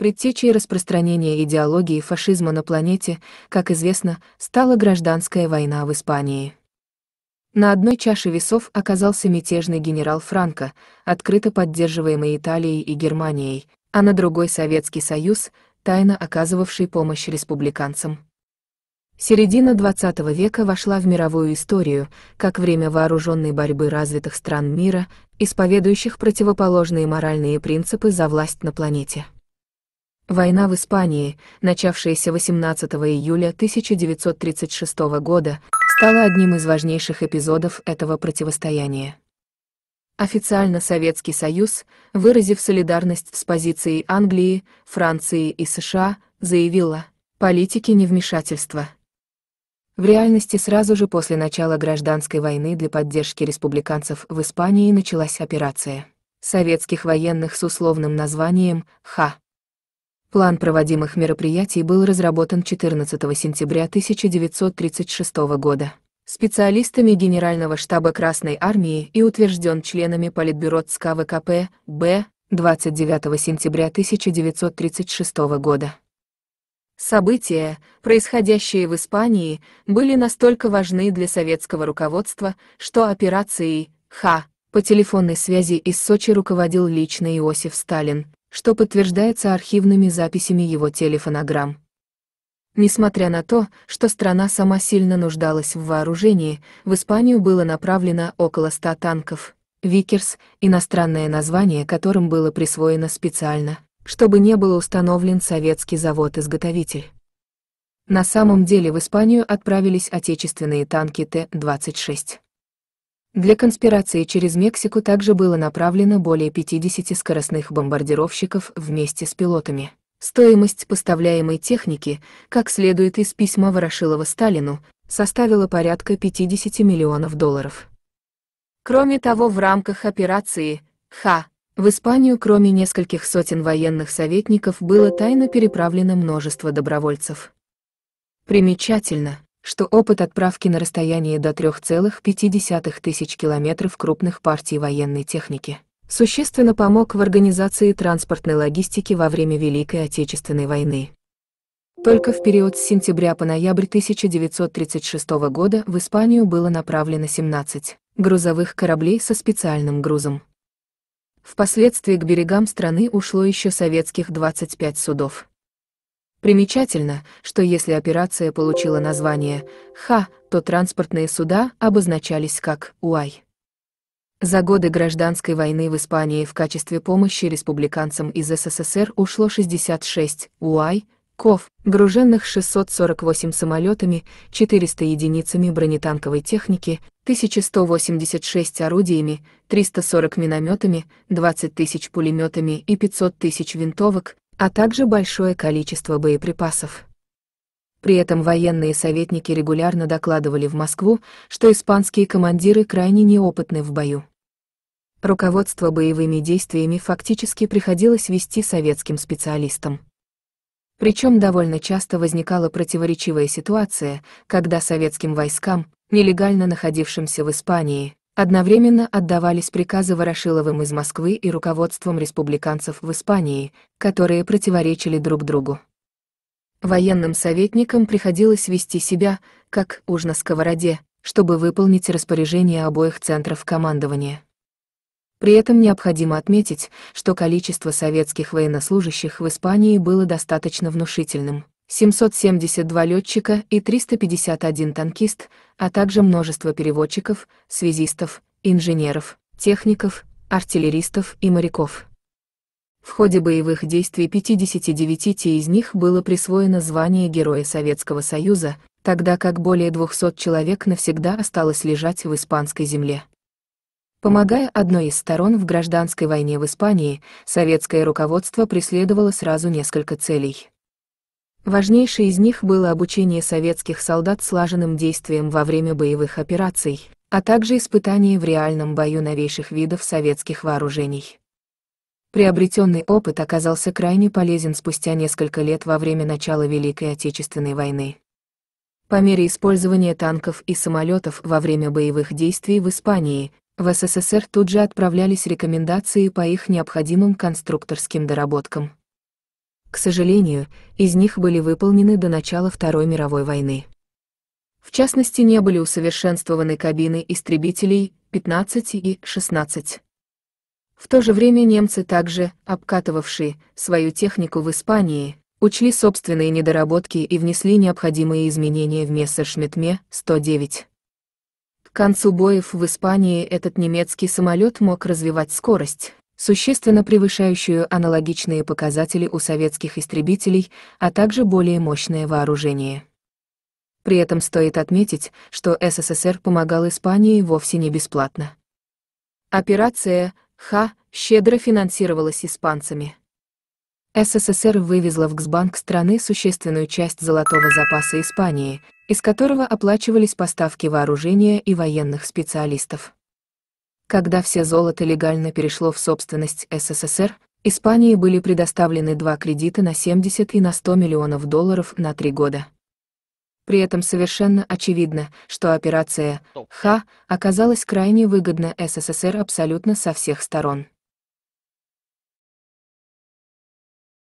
Предтечей распространения идеологии фашизма на планете, как известно, стала гражданская война в Испании. На одной чаше весов оказался мятежный генерал Франко, открыто поддерживаемый Италией и Германией, а на другой Советский Союз, тайно оказывавший помощь республиканцам. Середина XX века вошла в мировую историю, как время вооруженной борьбы развитых стран мира, исповедующих противоположные моральные принципы за власть на планете. Война в Испании, начавшаяся 18 июля 1936 года, стала одним из важнейших эпизодов этого противостояния. Официально Советский Союз, выразив солидарность с позицией Англии, Франции и США, заявила «политики невмешательства». В реальности сразу же после начала гражданской войны для поддержки республиканцев в Испании началась операция советских военных с условным названием «Ха». План проводимых мероприятий был разработан 14 сентября 1936 года специалистами Генерального штаба Красной Армии и утвержден членами Политбюро ЦК ВКП Б 29 сентября 1936 года. События, происходящие в Испании, были настолько важны для советского руководства, что операцией «Х» по телефонной связи из Сочи руководил лично Иосиф Сталин, что подтверждается архивными записями его телефонограмм. Несмотря на то, что страна сама сильно нуждалась в вооружении, в Испанию было направлено около 100 танков. «Викерс» — иностранное название, которым было присвоено специально, чтобы не был установлен советский завод-изготовитель. На самом деле в Испанию отправились отечественные танки Т-26. Для конспирации через Мексику также было направлено более 50 скоростных бомбардировщиков вместе с пилотами. Стоимость поставляемой техники, как следует из письма Ворошилова Сталину, составила порядка 50 миллионов долларов. Кроме того, в рамках операции «Ха» в Испанию кроме нескольких сотен военных советников было тайно переправлено множество добровольцев. Примечательно, что опыт отправки на расстояние до 3,5 тысяч километров крупных партий военной техники существенно помог в организации транспортной логистики во время Великой Отечественной войны. Только в период с сентября по ноябрь 1936 года в Испанию было направлено 17 грузовых кораблей со специальным грузом. Впоследствии к берегам страны ушло еще советских 25 судов. Примечательно, что если операция получила название «Ха», то транспортные суда обозначались как «Уай». За годы гражданской войны в Испании в качестве помощи республиканцам из СССР ушло 66 УАЙ, КОВ, груженных 648 самолетами, 400 единицами бронетанковой техники, 1186 орудиями, 340 минометами, 20 тысяч пулеметами и 500 тысяч винтовок, а также большое количество боеприпасов. При этом военные советники регулярно докладывали в Москву, что испанские командиры крайне неопытны в бою. Руководство боевыми действиями фактически приходилось вести советским специалистам. Причем довольно часто возникала противоречивая ситуация, когда советским войскам, нелегально находившимся в Испании, Одновременно отдавались приказы Ворошиловым из Москвы и руководством республиканцев в Испании, которые противоречили друг другу. Военным советникам приходилось вести себя, как уж на сковороде, чтобы выполнить распоряжение обоих центров командования. При этом необходимо отметить, что количество советских военнослужащих в Испании было достаточно внушительным. 772 летчика и 351 танкист, а также множество переводчиков, связистов, инженеров, техников, артиллеристов и моряков. В ходе боевых действий 59 те из них было присвоено звание Героя Советского Союза, тогда как более 200 человек навсегда осталось лежать в испанской земле. Помогая одной из сторон в гражданской войне в Испании, советское руководство преследовало сразу несколько целей. Важнейшее из них было обучение советских солдат слаженным действиям во время боевых операций, а также испытание в реальном бою новейших видов советских вооружений. Приобретенный опыт оказался крайне полезен спустя несколько лет во время начала Великой Отечественной войны. По мере использования танков и самолетов во время боевых действий в Испании, в СССР тут же отправлялись рекомендации по их необходимым конструкторским доработкам. К сожалению, из них были выполнены до начала Второй мировой войны. В частности, не были усовершенствованы кабины истребителей 15 и 16. В то же время немцы также, обкатывавшие свою технику в Испании, учли собственные недоработки и внесли необходимые изменения в Мессершмиттме 109. К концу боев в Испании этот немецкий самолет мог развивать скорость, существенно превышающую аналогичные показатели у советских истребителей, а также более мощное вооружение. При этом стоит отметить, что СССР помогал Испании вовсе не бесплатно. Операция «Х» щедро финансировалась испанцами. СССР вывезла в Гсбанк страны существенную часть золотого запаса Испании, из которого оплачивались поставки вооружения и военных специалистов. Когда все золото легально перешло в собственность СССР, Испании были предоставлены два кредита на 70 и на 100 миллионов долларов на три года. При этом совершенно очевидно, что операция «Х» оказалась крайне выгодна СССР абсолютно со всех сторон.